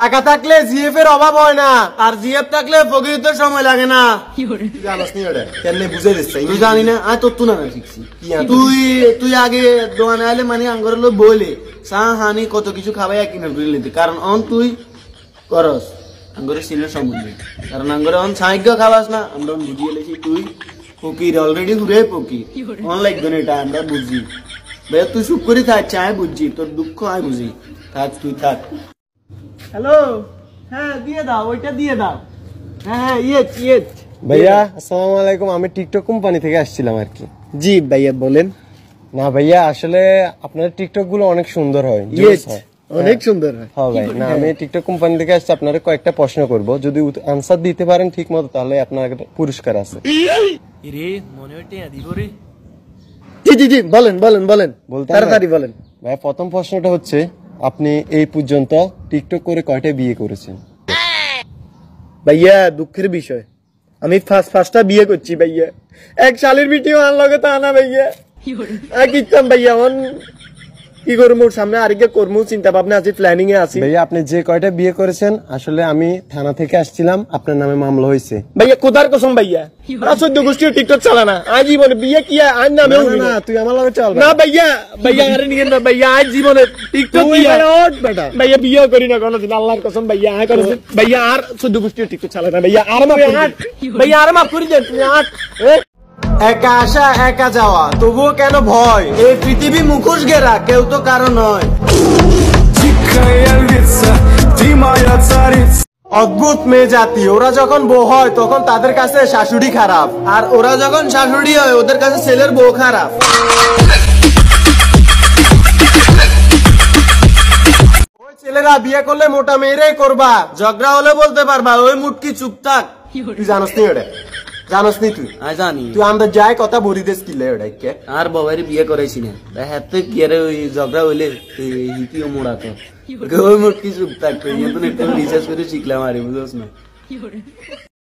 টাকা থাকলে জিএফ এর অভাব হয় না আর জিএফ থাকলে ফকির তো সময় লাগে না কেমনে বুঝে দিচ্ছে আমি জানি না আর তোর তুনা শিখছি তুই তুই আগে দোকানে আলে মানে আঙ্গর লোক বলে সা হানি কত কিছু খাবাই এক কিনে বুঝে কারণ অন তুই করস আঙ্গরে সিলের সম্বন্ধে কারণ আঙ্গরে অন সাহিত্য খাবাস না আমরা বুঝিয়ে লেছি তুই ফকির অলরেডি ঘুরে ফকির অন লাগবে না এটা আমরা বুঝি ভাই তুই চুপ করে থাক চায় বুঝছি তোর দুঃখ আয় বুঝি থাক তুই থাক হ্যালো হ্যাঁ, হ্যাঁ, ভাইয়া আসসালামু আলাইকুম আমি টিকটক কোম্পানি থেকে আসছিলাম আর কি জি ভাইয়া বলেন না ভাইয়া আসলে আপনার অনেক সুন্দর হয় অনেক হ্যাঁ। সুন্দর আমি টিকটক কোম্পানি থেকে আসছি কয়েকটা প্রশ্ন করব যদি আনসার দিতে পারেন ঠিক মতো তাহলে আপনার পুরস্কার আছে জি জি জি বলেন বলেন বলেন তাড়াতাড়ি বলেন ভাইয়া প্রথম প্রশ্নটা হচ্ছে আপনি এই পর্যন্ত টিকটক করে কয়টা বিয়ে করেছেন ভাইয়া দুঃখের বিষয় আমি ফার্স্ট ফার্স্টটা বিয়ে করছি ভাইয়া এক শালির ভিডিও আনলগে তা না ভাইয়া কি ইচ্ছাম ভাইয়া অন কি করব মোর সামনে আরেকে কর্ম চিন্তা ভাবনা আছে প্ল্যানিং এ আছি ভাইয়া আপনি যে কয়টা বিয়ে করেছেন আসলে আমি থানা থেকে আসছিলাম আপনার নামে মামলা হয়েছে ভাইয়া কোদার কসম ভাইয়া আর সদ্য গোষ্ঠী টিকটক চালা না আজ জীবনে বিয়ে কি আর নামে না তুই আমার লগে চল না ভাইয়া ভাইয়া আরে নিয়ে না ভাইয়া আজ জীবনে টিকটক বিয়া ওট বেটা ভাইয়া বিয়ে করি না কোনদিন আল্লাহর কসম ভাইয়া আয় করছ ভাইয়া আর সদ্য গোষ্ঠী টিকটক চালা না ভাইয়া আর মাফ ভাইয়া আর মাফ করে দেন তুমি আট একা আসা একা যাওয়া তবুও কেন ভয় এই পৃথিবী মুখোশ গেরা কেউ তো কারো নয় অদ্ভুত মেয়ে জাতি ওরা যখন বউ হয় তখন তাদের কাছে শাশুড়ি খারাপ আর ওরা যখন শাশুড়ি হয় ওদের কাছে ছেলের বউ খারাপ ওই ছেলেরা বিয়ে করলে মোটা মেয়েরাই করবা ঝগড়া হলে বলতে পারবা ওই মুটকি চুপ থাক তুই জানোস নি ওটা জানোস নি তুই হ্যাঁ, আমি জানি তুই আমরা যাই কথা বলি দেশ কিলে ওটাকে আর বাবার বিয়ে করাইছি না হ্যাঁ তো কি আরে ওই ঝগড়া হইলে হিতিও মোড়া তো ওই মোট কি চুপ থাকতো নিচেস করে শিখলাম আরে বুঝোস না